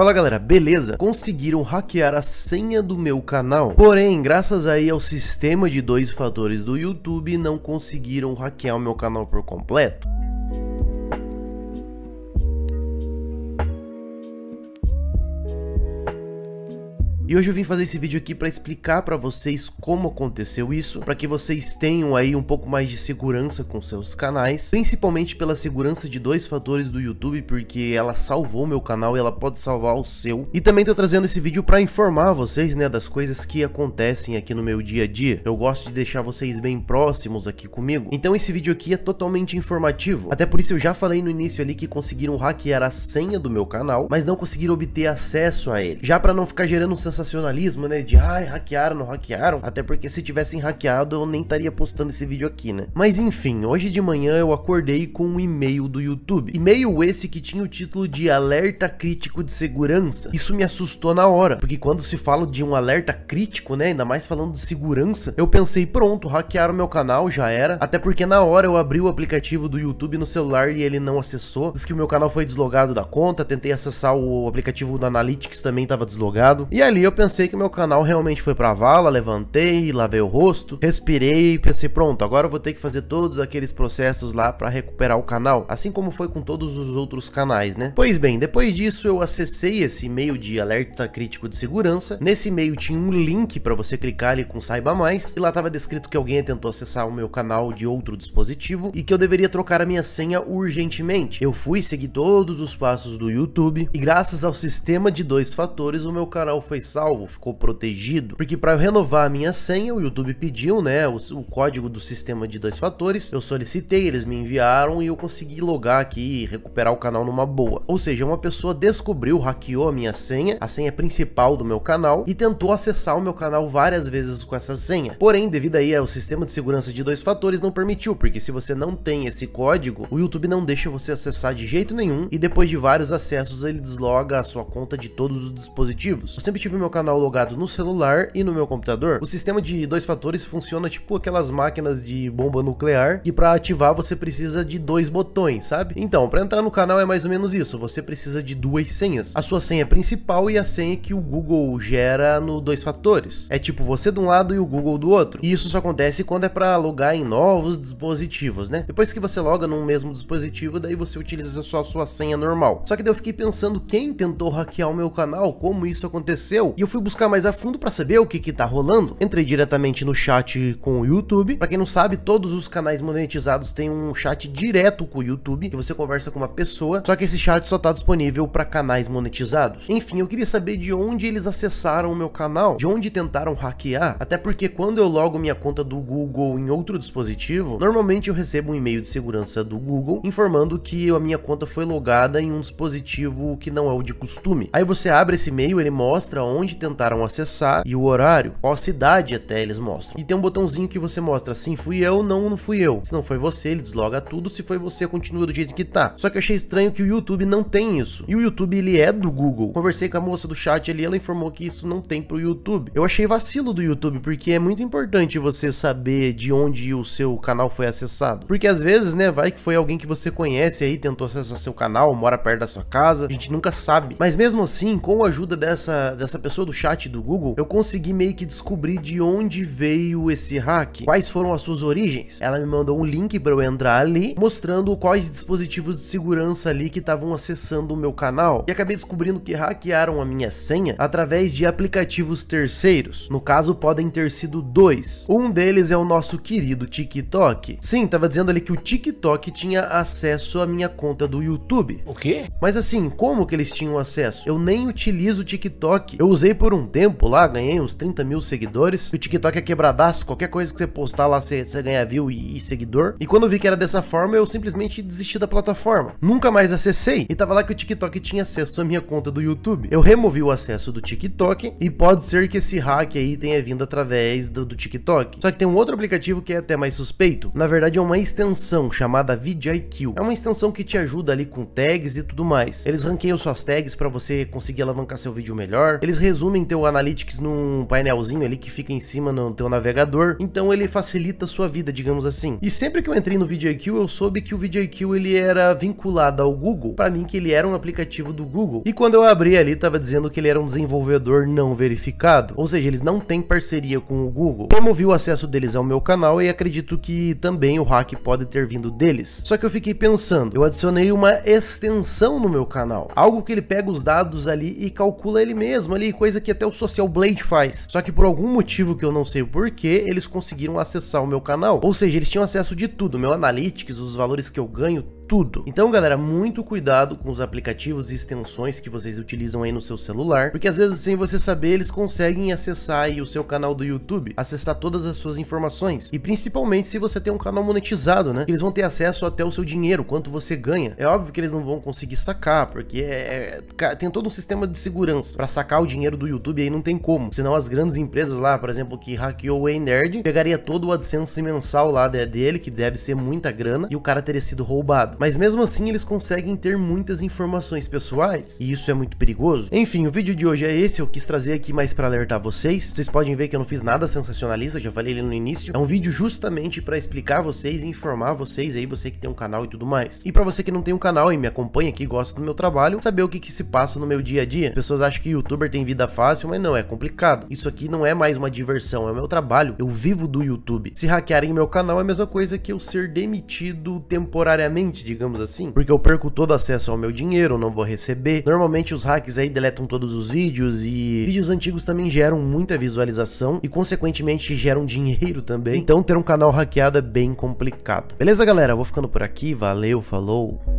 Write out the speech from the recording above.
Fala galera, beleza? Conseguiram hackear a senha do meu canal, porém graças aí ao sistema de dois fatores do YouTube não conseguiram hackear o meu canal por completo. E hoje eu vim fazer esse vídeo aqui para explicar para vocês como aconteceu isso, para que vocês tenham aí um pouco mais de segurança com seus canais, principalmente pela segurança de dois fatores do YouTube, porque ela salvou meu canal e ela pode salvar o seu. E também tô trazendo esse vídeo para informar vocês, né, das coisas que acontecem aqui no meu dia a dia. Eu gosto de deixar vocês bem próximos aqui comigo. Então esse vídeo aqui é totalmente informativo. Até por isso eu já falei no início ali que conseguiram hackear a senha do meu canal, mas não conseguiram obter acesso a ele. Já para não ficar gerando sensação sensacionalismo, né? De ah, hackearam, não hackearam. Até porque se tivessem hackeado, eu nem estaria postando esse vídeo aqui, né? Mas enfim, hoje de manhã eu acordei com um e-mail do YouTube. E-mail esse que tinha o título de alerta crítico de segurança. Isso me assustou na hora, porque quando se fala de um alerta crítico, né? Ainda mais falando de segurança, eu pensei, pronto, hackearam meu canal, já era. Até porque na hora eu abri o aplicativo do YouTube no celular e ele não acessou. Diz que o meu canal foi deslogado da conta, tentei acessar o aplicativo do Analytics também estava deslogado. E ali eu eu pensei que meu canal realmente foi pra vala, levantei, lavei o rosto, respirei e pensei, pronto, agora eu vou ter que fazer todos aqueles processos lá para recuperar o canal, assim como foi com todos os outros canais, né? Pois bem, depois disso eu acessei esse e-mail de alerta crítico de segurança. Nesse e-mail tinha um link para você clicar ali com saiba mais, e lá tava descrito que alguém tentou acessar o meu canal de outro dispositivo e que eu deveria trocar a minha senha urgentemente. Eu fui seguir todos os passos do YouTube e graças ao sistema de dois fatores o meu canal foi salvo salvo, ficou protegido. Porque para eu renovar a minha senha, o YouTube pediu, né, o, o código do sistema de dois fatores. Eu solicitei, eles me enviaram e eu consegui logar aqui e recuperar o canal numa boa. Ou seja, uma pessoa descobriu, hackeou a minha senha, a senha principal do meu canal e tentou acessar o meu canal várias vezes com essa senha. Porém, devido aí ao sistema de segurança de dois fatores não permitiu, porque se você não tem esse código, o YouTube não deixa você acessar de jeito nenhum e depois de vários acessos ele desloga a sua conta de todos os dispositivos. Eu sempre tive meu canal logado no celular e no meu computador, o sistema de dois fatores funciona tipo aquelas máquinas de bomba nuclear que para ativar você precisa de dois botões, sabe? Então, para entrar no canal é mais ou menos isso, você precisa de duas senhas. A sua senha principal e a senha que o Google gera no dois fatores. É tipo você de um lado e o Google do outro. E isso só acontece quando é para logar em novos dispositivos, né? Depois que você loga num mesmo dispositivo, daí você utiliza só a sua senha normal. Só que daí eu fiquei pensando quem tentou hackear o meu canal, como isso aconteceu? e eu fui buscar mais a fundo para saber o que que tá rolando. Entrei diretamente no chat com o YouTube. Para quem não sabe, todos os canais monetizados têm um chat direto com o YouTube, que você conversa com uma pessoa, só que esse chat só tá disponível para canais monetizados. Enfim, eu queria saber de onde eles acessaram o meu canal, de onde tentaram hackear, até porque quando eu logo minha conta do Google em outro dispositivo, normalmente eu recebo um e-mail de segurança do Google informando que a minha conta foi logada em um dispositivo que não é o de costume. Aí você abre esse e-mail, ele mostra onde onde tentaram acessar e o horário, qual cidade até eles mostram. E tem um botãozinho que você mostra assim, fui eu, não, não fui eu. Se não foi você, ele desloga tudo, se foi você, continua do jeito que tá. Só que achei estranho que o YouTube não tem isso. E o YouTube, ele é do Google. Conversei com a moça do chat ali, ela informou que isso não tem pro YouTube. Eu achei vacilo do YouTube, porque é muito importante você saber de onde o seu canal foi acessado. Porque às vezes, né, vai que foi alguém que você conhece aí, tentou acessar seu canal, mora perto da sua casa, a gente nunca sabe. Mas mesmo assim, com a ajuda dessa, dessa pessoa pessoa do chat do Google, eu consegui meio que descobrir de onde veio esse hack, quais foram as suas origens. Ela me mandou um link para eu entrar ali, mostrando quais dispositivos de segurança ali que estavam acessando o meu canal. E acabei descobrindo que hackearam a minha senha através de aplicativos terceiros. No caso, podem ter sido dois. Um deles é o nosso querido TikTok. Sim, tava dizendo ali que o TikTok tinha acesso à minha conta do YouTube. O quê? Mas assim, como que eles tinham acesso? Eu nem utilizo o TikTok. Eu Usei por um tempo lá, ganhei uns 30 mil seguidores. O TikTok é quebradaço, qualquer coisa que você postar lá, você, você ganha view e, e, seguidor. E quando eu vi que era dessa forma, eu simplesmente desisti da plataforma. Nunca mais acessei. E tava lá que o TikTok tinha acesso à minha conta do YouTube. Eu removi o acesso do TikTok e pode ser que esse hack aí tenha vindo através do, do TikTok. Só que tem um outro aplicativo que é até mais suspeito. Na verdade, é uma extensão chamada VidIQ. É uma extensão que te ajuda ali com tags e tudo mais. Eles ranqueiam suas tags para você conseguir alavancar seu vídeo melhor. Eles resumem teu Analytics num painelzinho ali que fica em cima no teu navegador, então ele facilita a sua vida, digamos assim. E sempre que eu entrei no VidIQ, eu soube que o VidIQ ele era vinculado ao Google, para mim que ele era um aplicativo do Google. E quando eu abri ali, tava dizendo que ele era um desenvolvedor não verificado, ou seja, eles não têm parceria com o Google. Removi o acesso deles ao meu canal e acredito que também o hack pode ter vindo deles. Só que eu fiquei pensando, eu adicionei uma extensão no meu canal, algo que ele pega os dados ali e calcula ele mesmo ali coisa que até o Social Blade faz. Só que por algum motivo que eu não sei o porquê, eles conseguiram acessar o meu canal. Ou seja, eles tinham acesso de tudo, meu analytics, os valores que eu ganho, tudo. Então, galera, muito cuidado com os aplicativos e extensões que vocês utilizam aí no seu celular, porque às vezes sem você saber, eles conseguem acessar aí o seu canal do YouTube, acessar todas as suas informações. E principalmente se você tem um canal monetizado, né? Eles vão ter acesso até o seu dinheiro, quanto você ganha. É óbvio que eles não vão conseguir sacar, porque é, é, tem todo um sistema de segurança. Para sacar o dinheiro do YouTube aí não tem como. Senão as grandes empresas lá, por exemplo, que hackeou o Nerd, pegaria todo o AdSense mensal lá dele, que deve ser muita grana, e o cara teria sido roubado mas mesmo assim eles conseguem ter muitas informações pessoais, e isso é muito perigoso. Enfim, o vídeo de hoje é esse, eu quis trazer aqui mais para alertar vocês. Vocês podem ver que eu não fiz nada sensacionalista, já falei no início. É um vídeo justamente para explicar vocês, informar vocês aí, você que tem um canal e tudo mais. E para você que não tem um canal e me acompanha aqui, gosta do meu trabalho, saber o que que se passa no meu dia a dia. As pessoas acham que youtuber tem vida fácil, mas não, é complicado. Isso aqui não é mais uma diversão, é o meu trabalho. Eu vivo do YouTube. Se hackearem meu canal é a mesma coisa que eu ser demitido temporariamente digamos assim, porque eu perco todo acesso ao meu dinheiro, não vou receber. Normalmente os hacks aí deletam todos os vídeos e vídeos antigos também geram muita visualização e consequentemente geram dinheiro também. Então ter um canal hackeado é bem complicado. Beleza, galera? vou ficando por aqui. Valeu, falou.